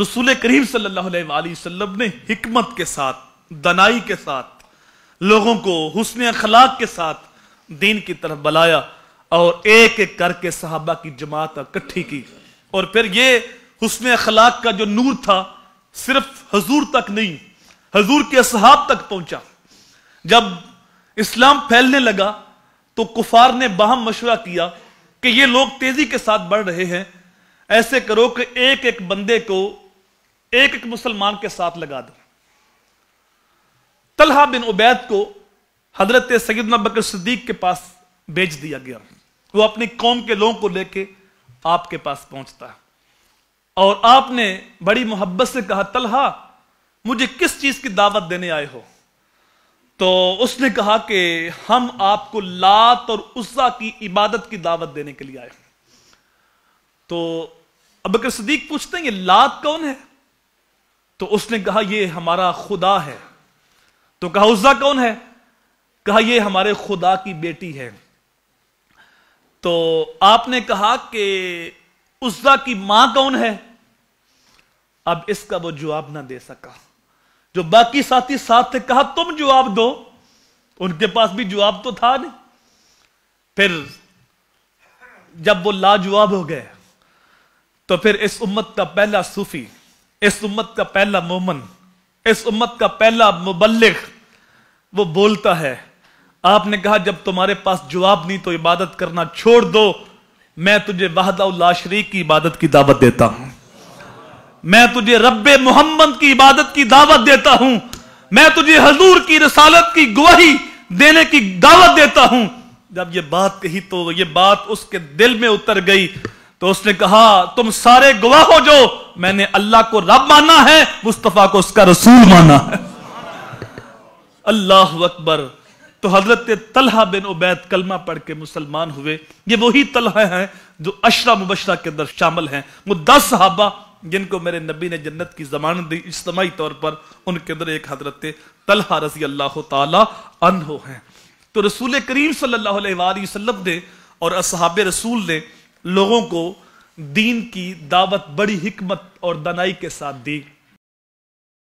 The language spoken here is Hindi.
रसूल करीम सल्लाम ने हमत के साथ दनाई के साथ लोगों को हुसन अखलाक के साथ दीन की तरफ बुलाया और एक एक करके साहबा की जमात इकट्ठी की और फिर ये हुसन अखलाक का जो नूर था सिर्फ हजूर तक नहीं हजूर के सहाब तक पहुंचा जब इस्लाम फैलने लगा तो कुफार ने बहम मशुरा किया कि ये लोग तेजी के साथ बढ़ रहे हैं ऐसे करो कि एक एक बंदे को एक एक मुसलमान के साथ लगा दो तलहा बिन उबैद को हजरत सैदना बकर सिद्दीक के पास भेज दिया गया वो अपनी कौम के लोगों को लेके आपके पास पहुंचता है और आपने बड़ी मोहब्बत से कहा तलहा मुझे किस चीज की दावत देने आए हो तो उसने कहा कि हम आपको लात और उस्सा की इबादत की दावत देने के लिए आए तो अब सदीक पूछते हैं ये लात कौन है तो उसने कहा यह हमारा खुदा है तो कहा उज्जा कौन है कहा यह हमारे खुदा की बेटी है तो आपने कहा कि उज्जा की मां कौन है अब इसका वो जवाब ना दे सका जो बाकी साथी साथ थे कहा तुम जवाब दो उनके पास भी जवाब तो था नहीं फिर जब वो लाजवाब हो गए तो फिर इस उम्मत का पहला सूफी इस उम्मत का पहला मोमन इस उम्मत का पहला मुबलिक वो बोलता है आपने कहा जब तुम्हारे पास जवाब नहीं तो इबादत करना छोड़ दो मैं तुझे वाहदा शरीक की इबादत की दावत देता हूं मैं तुझे रब मोहम्मद की इबादत की दावत देता हूं मैं तुझे हजूर की रसालत की गवाही देने की दावत देता हूं जब ये बात कही तो ये बात उसके दिल में उतर गई तो उसने कहा तुम सारे गवाह हो जो मैंने अल्लाह को रब माना है मुस्तफा को उसका रसूल माना है अल्लाह अकबर तो हजरत तलहा बिन उबैद कलमा पढ़ के मुसलमान हुए ये वही तलहा हैं जो अशरा मुबशरा के अंदर शामिल हैं वो दस सहाबा जिनको मेरे नबी ने जन्नत की जमानत दी इज्तमाही तौर पर उनके अंदर एक हजरत तलहा रजी अल्लाह तन हैं तो रसूल करीम सल्लल्लाहु अलैहि वसल्लम ने और असहाब रसूल ने लोगों को दीन की दावत बड़ी हिकमत और दनाई के साथ दी